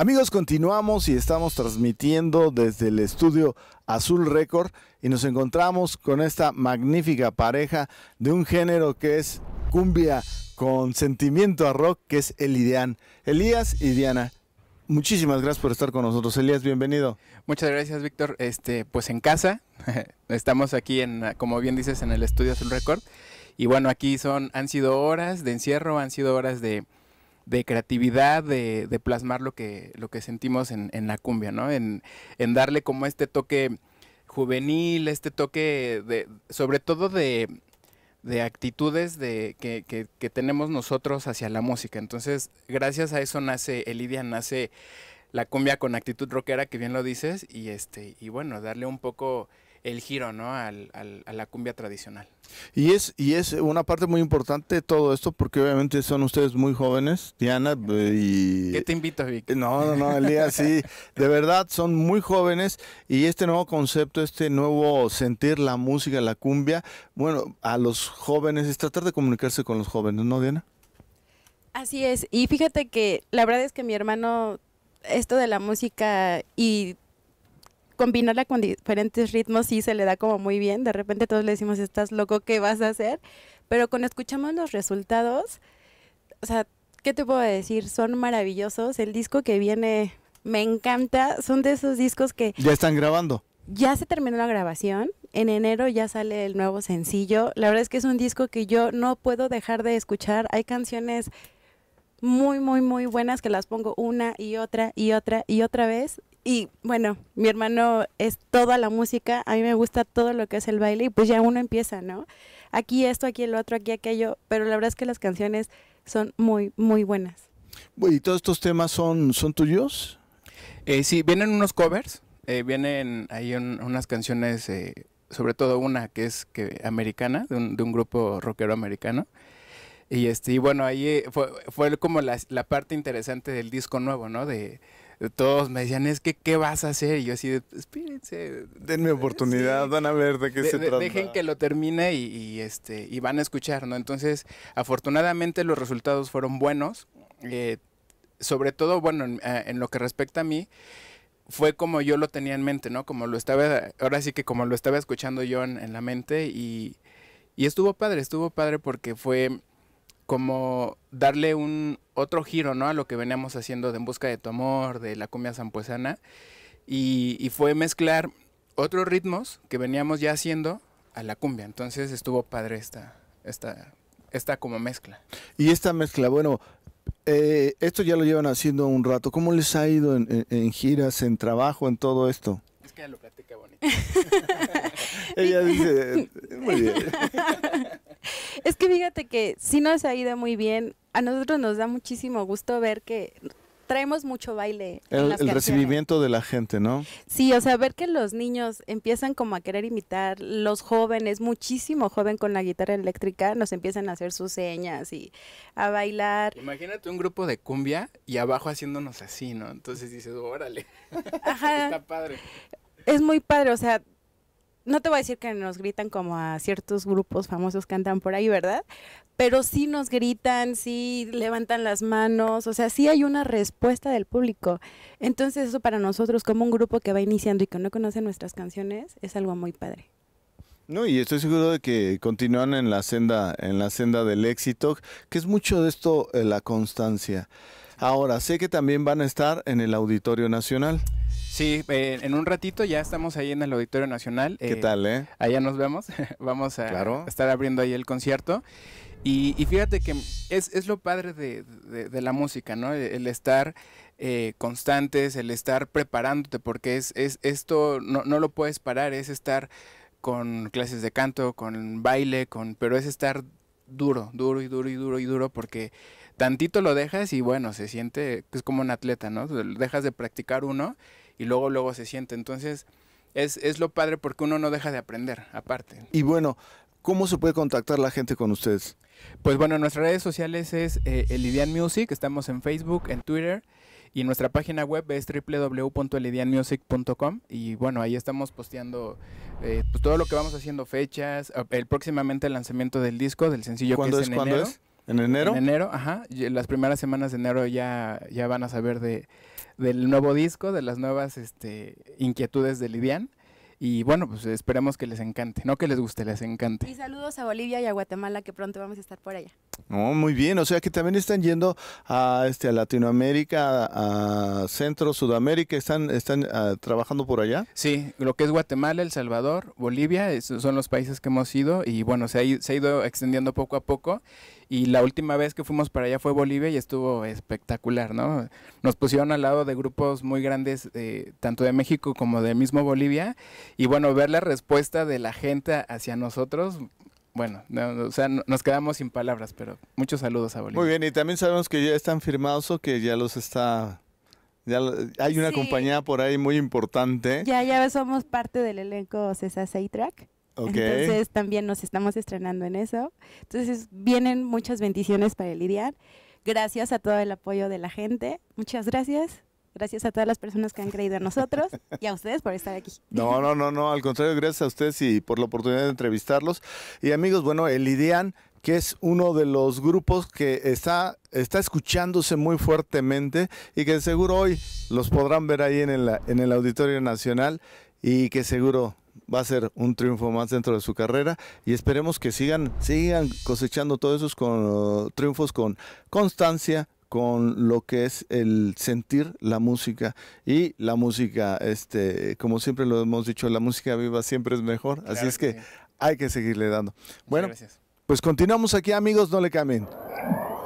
Amigos, continuamos y estamos transmitiendo desde el estudio Azul Record y nos encontramos con esta magnífica pareja de un género que es cumbia con sentimiento a rock, que es el Elías y Diana. Muchísimas gracias por estar con nosotros. Elías, bienvenido. Muchas gracias, Víctor. Este, pues en casa, estamos aquí en, como bien dices, en el estudio Azul Record. Y bueno, aquí son, han sido horas de encierro, han sido horas de, de creatividad, de, de, plasmar lo que, lo que sentimos en, en la cumbia, ¿no? En, darle como este toque juvenil, este toque de, sobre todo de, de actitudes de, que, tenemos nosotros hacia la música. Entonces, gracias a eso nace Elidia, nace la cumbia con actitud rockera, que bien lo dices, y este, y bueno, darle un poco el giro ¿no? Al, a la cumbia tradicional. Y es, y es una parte muy importante de todo esto, porque obviamente son ustedes muy jóvenes, Diana eh, y... ¿Qué te invito, Vic? No, no, no, Elías, sí, de verdad, son muy jóvenes y este nuevo concepto, este nuevo sentir la música, la cumbia, bueno, a los jóvenes, es tratar de comunicarse con los jóvenes, ¿no, Diana? Así es, y fíjate que la verdad es que mi hermano, esto de la música y combinarla con diferentes ritmos sí se le da como muy bien. De repente todos le decimos, estás loco, ¿qué vas a hacer? Pero cuando escuchamos los resultados, o sea, ¿qué te puedo decir? Son maravillosos. El disco que viene me encanta. Son de esos discos que... Ya están grabando. Ya se terminó la grabación. En enero ya sale el nuevo sencillo. La verdad es que es un disco que yo no puedo dejar de escuchar. Hay canciones muy, muy, muy buenas que las pongo una y otra y otra y otra vez. Y bueno, mi hermano es toda la música, a mí me gusta todo lo que es el baile y pues ya uno empieza, ¿no? Aquí esto, aquí el otro, aquí aquello, pero la verdad es que las canciones son muy, muy buenas. ¿Y todos estos temas son, son tuyos? Eh, sí, vienen unos covers, eh, vienen ahí unas canciones, eh, sobre todo una que es que, americana, de un, de un grupo rockero americano. Y, este, bueno, ahí fue, fue como la, la parte interesante del disco nuevo, ¿no? De, todos me decían, es que, ¿qué vas a hacer? Y yo así, de, espírense. Denme oportunidad, van a ver de qué se trata. Dejen que lo termine y, este, y van a escuchar, ¿no? Entonces, afortunadamente los resultados fueron buenos. Eh, sobre todo, bueno, eh, en, lo que respecta a mí, fue como yo lo tenía en mente, ¿no? Como lo estaba, ahora sí que como lo estaba escuchando yo en, la mente y, y, estuvo padre, estuvo padre porque fue como darle un otro giro, ¿no? A lo que veníamos haciendo de En Busca de Tu Amor, de la cumbia zampuesana. Y, fue mezclar otros ritmos que veníamos ya haciendo a la cumbia. Entonces estuvo padre esta, esta, esta como mezcla. Y esta mezcla, bueno, eh, esto ya lo llevan haciendo un rato. ¿Cómo les ha ido en, giras, en trabajo, en todo esto? Es que ya lo platica bonito. Ella dice, muy bien. Es que fíjate que si nos ha ido muy bien. A nosotros nos da muchísimo gusto ver que traemos mucho baile. El, recibimiento de la gente, ¿no? Sí, o sea, ver que los niños empiezan como a querer imitar, los jóvenes, muchísimo joven con la guitarra eléctrica, nos empiezan a hacer sus señas y a bailar. Imagínate un grupo de cumbia y abajo haciéndonos así, ¿no? Entonces dices, órale, está padre. Es muy padre, o sea, no te voy a decir que nos gritan como a ciertos grupos famosos que andan por ahí, ¿verdad? Pero sí nos gritan, sí levantan las manos, o sea, sí hay una respuesta del público. Entonces eso para nosotros como un grupo que va iniciando y que no conocen nuestras canciones es algo muy padre. No, y estoy seguro de que continúan en la senda, en la senda del éxito, que es mucho de esto eh, la constancia. Ahora, sé que también van a estar en el Auditorio Nacional. Sí, eh, en un ratito ya estamos ahí en el Auditorio Nacional. ¿Qué eh, tal, eh? Allá nos vemos. Vamos a estar abriendo ahí el concierto. Y, fíjate que es, lo padre de, la música, ¿no? E, el, estar eh, constantes, el estar preparándote, porque es, esto no, lo puedes parar, es estar con clases de canto, con baile, con pero es estar duro, duro y duro y duro y duro porque tantito lo dejas y bueno, se siente es como un atleta, ¿no? Dejas de practicar uno y luego, luego se siente. Entonces, es, lo padre porque uno no deja de aprender, aparte. Y bueno, ¿cómo se puede contactar la gente con ustedes? Pues bueno, nuestras redes sociales es eh, Elidian Music, estamos en Facebook, en Twitter y nuestra página web es www.elidianmusic.com y bueno, ahí estamos posteando eh, pues todo lo que vamos haciendo, fechas, el próximamente el lanzamiento del disco, del sencillo que es, en es, ¿cuándo es? ¿En enero? En enero, ajá. Eh, las primeras semanas de enero ya, ya van a saber de, del nuevo disco, de las nuevas este, inquietudes de Lidian. Y bueno, pues esperemos que les encante, no que les guste, les encante. Y saludos a Bolivia y a Guatemala, que pronto vamos a estar por allá muy bien, o sea que también están yendo a este a Latinoamérica, a Centro, Sudamérica, están están ah, trabajando por allá. Sí, lo que es Guatemala, El Salvador, Bolivia, esos son los países que hemos ido y bueno, se ha, se ha ido extendiendo poco a poco y la última vez que fuimos para allá fue Bolivia y estuvo espectacular, ¿no? Nos pusieron al lado de grupos muy grandes, eh, tanto de México como de mismo Bolivia y bueno, ver la respuesta de la gente hacia nosotros bueno, o sea, nos quedamos sin palabras, pero muchos saludos a Bolivia. Muy bien, y también sabemos que ya están firmados o que ya los está... hay una compañía por ahí muy importante. Ya, ya somos parte del elenco César Seitrack. Okay. Entonces también nos estamos estrenando en eso. Entonces vienen muchas bendiciones para Lidiar. Gracias a todo el apoyo de la gente. Muchas gracias. Gracias a todas las personas que han creído en nosotros y a ustedes por estar aquí. No, no, no, no, al contrario, gracias a ustedes y por la oportunidad de entrevistarlos. Y amigos, bueno, el IDEAN, que es uno de los grupos que está, está escuchándose muy fuertemente y que seguro hoy los podrán ver ahí en el, en el Auditorio Nacional y que seguro va a ser un triunfo más dentro de su carrera y esperemos que sigan, sigan cosechando todos esos con, triunfos con constancia, con lo que es el sentir la música y la música, este, como siempre lo hemos dicho, la música viva siempre es mejor, así es que, hay que seguirle dando. Bueno, pues continuamos aquí amigos, no le cambien.